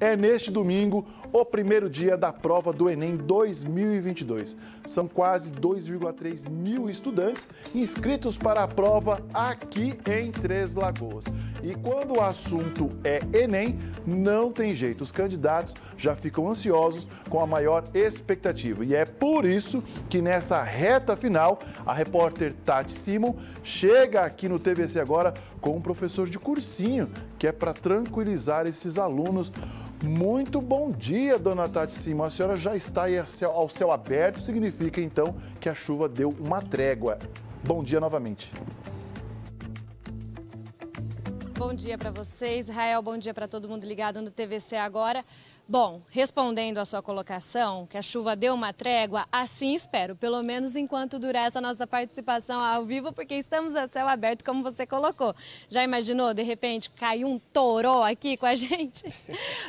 É neste domingo o primeiro dia da prova do Enem 2022. São quase 2,3 mil estudantes inscritos para a prova aqui em Três Lagoas. E quando o assunto é Enem, não tem jeito. Os candidatos já ficam ansiosos com a maior expectativa. E é por isso que nessa reta final, a repórter Tati Simon chega aqui no TVC agora com um professor de cursinho que é para tranquilizar esses alunos. Muito bom dia, dona Tati Simão. A senhora já está ao céu, ao céu aberto, significa então que a chuva deu uma trégua. Bom dia novamente. Bom dia para vocês, Israel. Bom dia para todo mundo ligado no TVC agora. Bom, respondendo à sua colocação, que a chuva deu uma trégua, assim espero, pelo menos enquanto durar essa nossa participação ao vivo, porque estamos a céu aberto, como você colocou. Já imaginou, de repente, cair um toró aqui com a gente?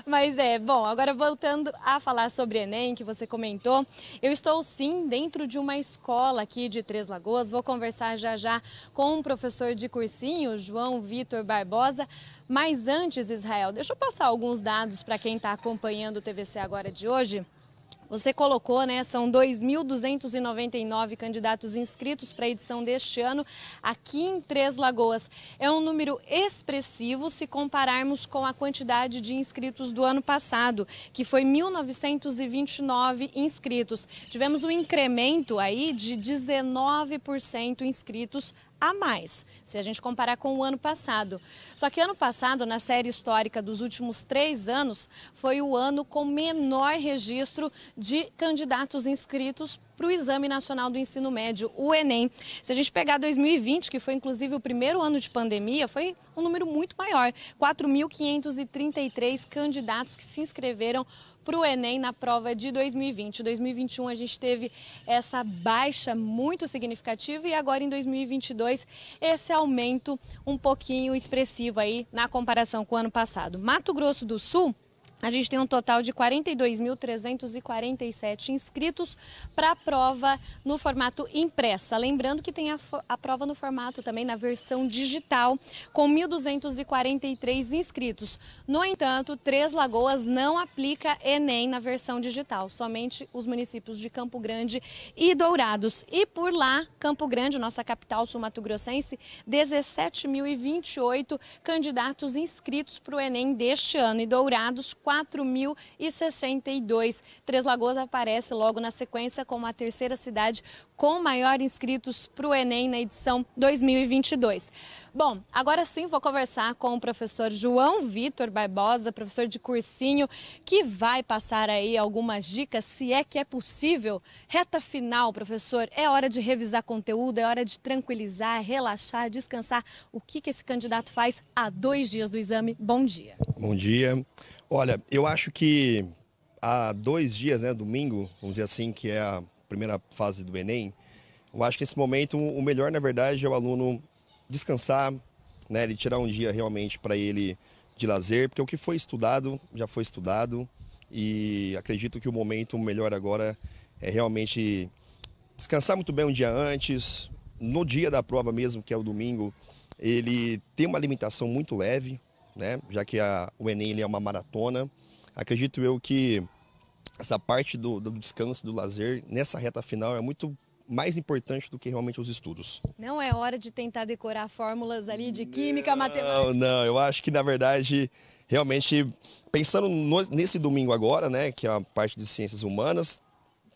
Mas é, bom, agora voltando a falar sobre Enem, que você comentou, eu estou sim dentro de uma escola aqui de Três Lagoas, vou conversar já já com o um professor de cursinho, João Vitor Barbosa, mas antes, Israel, deixa eu passar alguns dados para quem está acompanhando o TVC agora de hoje. Você colocou, né? São 2.299 candidatos inscritos para a edição deste ano aqui em Três Lagoas. É um número expressivo se compararmos com a quantidade de inscritos do ano passado, que foi 1.929 inscritos. Tivemos um incremento aí de 19% inscritos a mais, se a gente comparar com o ano passado. Só que ano passado, na série histórica dos últimos três anos, foi o ano com menor registro de candidatos inscritos para o Exame Nacional do Ensino Médio, o Enem. Se a gente pegar 2020, que foi inclusive o primeiro ano de pandemia, foi um número muito maior, 4.533 candidatos que se inscreveram para o Enem na prova de 2020. Em 2021 a gente teve essa baixa muito significativa e agora em 2022 esse aumento um pouquinho expressivo aí na comparação com o ano passado. Mato Grosso do Sul a gente tem um total de 42.347 inscritos para a prova no formato impressa. Lembrando que tem a, a, prova no formato também na versão digital, com 1.243 inscritos. No entanto, Três Lagoas não aplica Enem na versão digital, somente os municípios de Campo Grande e Dourados. E por lá, Campo Grande, nossa capital sul-mato-grossense, 17.028 candidatos inscritos para o Enem deste ano e Dourados, 4.000. 4.062. Três Lagoas aparece logo na sequência como a terceira cidade com maior inscritos para o Enem na edição 2022. Bom, agora sim vou conversar com o professor João Vitor Barbosa, professor de cursinho, que vai passar aí algumas dicas, se é que é possível. Reta final, professor, é hora de revisar conteúdo, é hora de tranquilizar, relaxar, descansar. O que, que esse candidato faz há dois dias do exame? Bom dia. Bom dia. Olha, eu acho que há dois dias, né, domingo, vamos dizer assim, que é a primeira fase do Enem, eu acho que nesse momento o melhor, na verdade, é o aluno descansar, né, ele tirar um dia realmente para ele de lazer, porque o que foi estudado já foi estudado e acredito que o momento melhor agora é realmente descansar muito bem um dia antes, no dia da prova mesmo, que é o domingo, ele tem uma alimentação muito leve, né? Já que a, o Enem ele é uma maratona, acredito eu que essa parte do, do descanso, do lazer, nessa reta final é muito mais importante do que realmente os estudos. Não é hora de tentar decorar fórmulas ali de química, não, matemática. Não, eu acho que na verdade, realmente pensando no, nesse domingo agora, né, que é a parte de ciências humanas,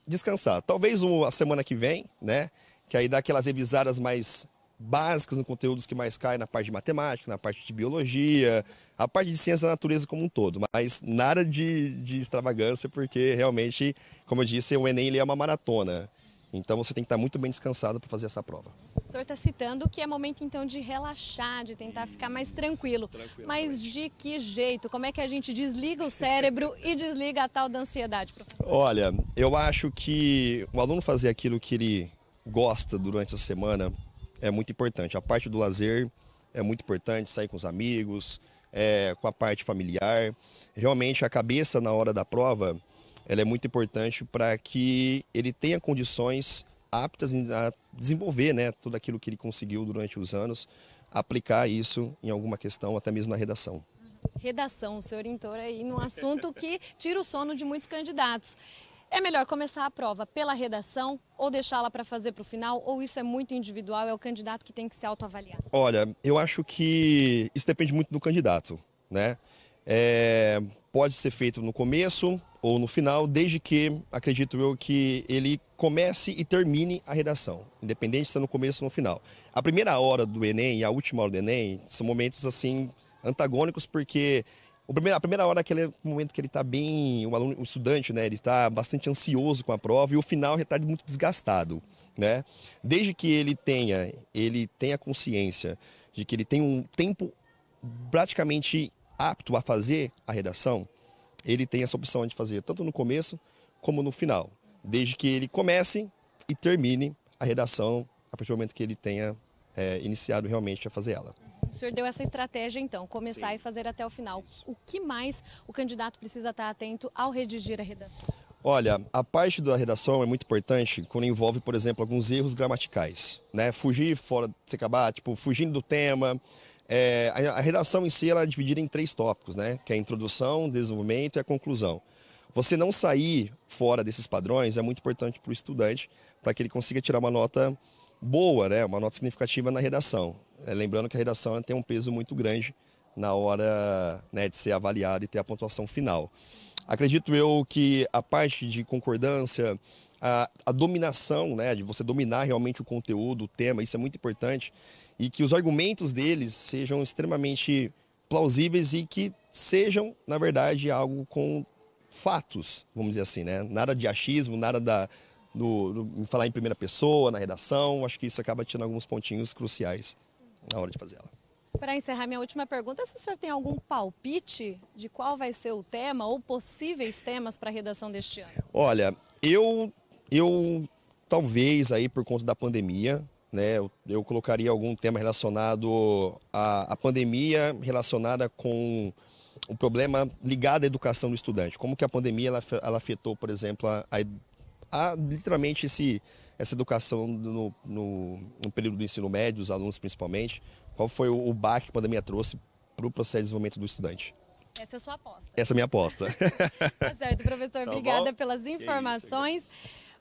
descansar. Talvez um, a semana que vem, né, que aí dá aquelas revisadas mais básicas no conteúdos que mais caem na parte de matemática, na parte de biologia, a parte de ciência da natureza como um todo, mas nada de, de extravagância, porque realmente, como eu disse, o Enem ele é uma maratona. Então você tem que estar muito bem descansado para fazer essa prova. O senhor está citando que é momento então de relaxar, de tentar ficar mais tranquilo. tranquilo Mas de que jeito? Como é que a gente desliga o cérebro e desliga a tal da ansiedade, professor? Olha, eu acho que o aluno fazer aquilo que ele gosta durante a semana é muito importante. A parte do lazer é muito importante, sair com os amigos, é, com a parte familiar. Realmente, a cabeça na hora da prova ela é muito importante para que ele tenha condições aptas a desenvolver né, tudo aquilo que ele conseguiu durante os anos, aplicar isso em alguma questão, até mesmo na redação. Redação, o senhor entrou aí num assunto que tira o sono de muitos candidatos. É melhor começar a prova pela redação ou deixá-la para fazer para o final? Ou isso é muito individual? É o candidato que tem que se autoavaliar? Olha, eu acho que isso depende muito do candidato, né? É, pode ser feito no começo ou no final, desde que, acredito eu, que ele comece e termine a redação, independente se é no começo ou no final. A primeira hora do Enem e a última hora do Enem são momentos assim antagônicos porque o primeiro, a primeira hora é aquele momento que ele está bem, o aluno, o estudante, né, ele está bastante ansioso com a prova e o final é ele está muito desgastado, né? Desde que ele tenha, ele tenha consciência de que ele tem um tempo praticamente apto a fazer a redação, ele tem essa opção de fazer tanto no começo como no final, desde que ele comece e termine a redação a partir do momento que ele tenha é, iniciado realmente a fazer ela. O senhor deu essa estratégia, então, começar Sim. e fazer até o final. Isso. O que mais o candidato precisa estar atento ao redigir a redação? Olha, a parte da redação é muito importante quando envolve, por exemplo, alguns erros gramaticais, né? Fugir fora, se acabar, tipo, fugindo do tema. É, a, a, redação em si ela é dividida em três tópicos, né? Que é a introdução, desenvolvimento e a conclusão. Você não sair fora desses padrões é muito importante para o estudante, para que ele consiga tirar uma nota boa, né? uma nota significativa na redação. É, lembrando que a redação tem um peso muito grande na hora né, de ser avaliado e ter a pontuação final. Acredito eu que a parte de concordância, a, a, dominação, né, de você dominar realmente o conteúdo, o tema, isso é muito importante, e que os argumentos deles sejam extremamente plausíveis e que sejam, na verdade, algo com fatos, vamos dizer assim, né? Nada de achismo, nada da, no, no, em falar em primeira pessoa, na redação. Acho que isso acaba tirando alguns pontinhos cruciais na hora de fazer ela. Para encerrar, minha última pergunta é se o senhor tem algum palpite de qual vai ser o tema ou possíveis temas para a redação deste ano? Olha, eu, eu talvez aí por conta da pandemia, né, eu, eu colocaria algum tema relacionado à, à pandemia, relacionada com o problema ligado à educação do estudante. Como que a pandemia ela, ela afetou, por exemplo, a, a literalmente esse, essa educação no, no, no período do ensino médio, os alunos principalmente. Qual foi o, o baque que a pandemia trouxe para o processo de desenvolvimento do estudante? Essa é a sua aposta. Essa é a minha aposta. tá certo, professor. Tá obrigada bom? pelas informações. isso,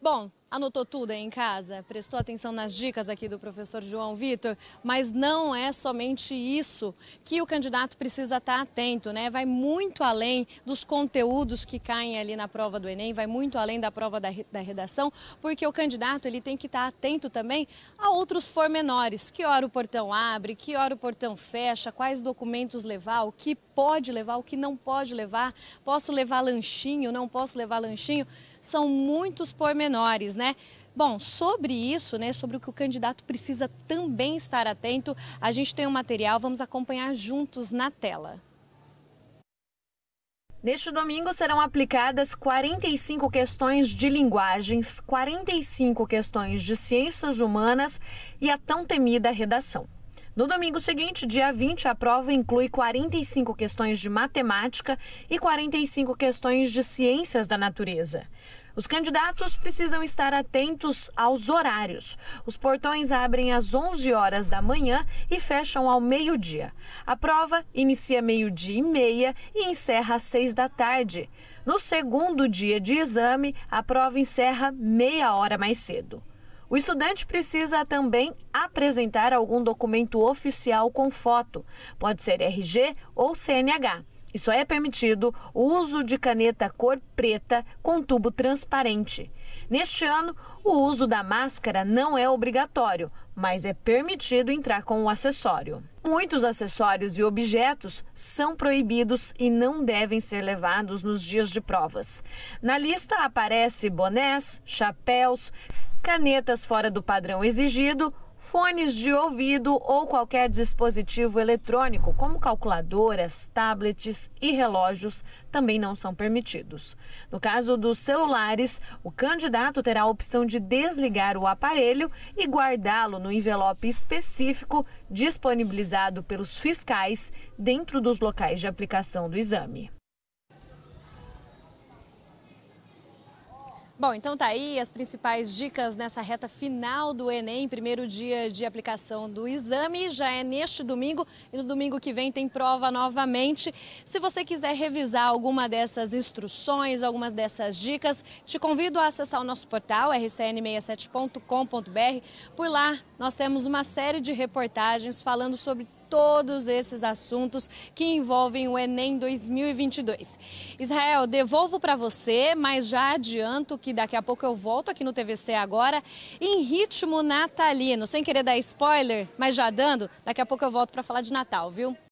Bom, anotou tudo aí em casa, prestou atenção nas dicas aqui do professor João Vitor, mas não é somente isso que o candidato precisa estar tá atento, né? Vai muito além dos conteúdos que caem ali na prova do Enem, vai muito além da prova da, da redação, porque o candidato ele tem que estar tá atento também a outros pormenores. Que hora o portão abre, que hora o portão fecha, quais documentos levar, o que pode levar, o que não pode levar, posso levar lanchinho, não posso levar lanchinho são muitos pormenores, né? Bom, sobre isso, né, sobre o que o candidato precisa também estar atento, a gente tem um material, vamos acompanhar juntos na tela. Neste domingo serão aplicadas 45 questões de linguagens, 45 questões de ciências humanas e a tão temida redação. No domingo seguinte, dia 20, a prova inclui 45 questões de matemática e 45 questões de ciências da natureza. Os candidatos precisam estar atentos aos horários. Os portões abrem às 11 horas da manhã e fecham ao meio-dia. A prova inicia meio-dia e meia e encerra às 6 da tarde. No segundo dia de exame, a prova encerra meia hora mais cedo. O estudante precisa também apresentar algum documento oficial com foto, pode ser RG ou CNH. E só é permitido o uso de caneta cor preta com tubo transparente. Neste ano, o uso da máscara não é obrigatório, mas é permitido entrar com o acessório. Muitos acessórios e objetos são proibidos e não devem ser levados nos dias de provas. Na lista aparece bonés, chapéus, canetas fora do padrão exigido, fones de ouvido ou qualquer dispositivo eletrônico, como calculadoras, tablets e relógios, também não são permitidos. No caso dos celulares, o candidato terá a opção de desligar o aparelho e guardá-lo no envelope específico disponibilizado pelos fiscais dentro dos locais de aplicação do exame. Bom, então tá aí as principais dicas nessa reta final do Enem, primeiro dia de aplicação do exame, já é neste domingo e no domingo que vem tem prova novamente. Se você quiser revisar alguma dessas instruções, algumas dessas dicas, te convido a acessar o nosso portal rcn67.com.br. Por lá nós temos uma série de reportagens falando sobre todos esses assuntos que envolvem o Enem 2022. Israel, devolvo para você, mas já adianto que daqui a pouco eu volto aqui no TVC agora em ritmo natalino, sem querer dar spoiler, mas já dando, daqui a pouco eu volto para falar de Natal, viu?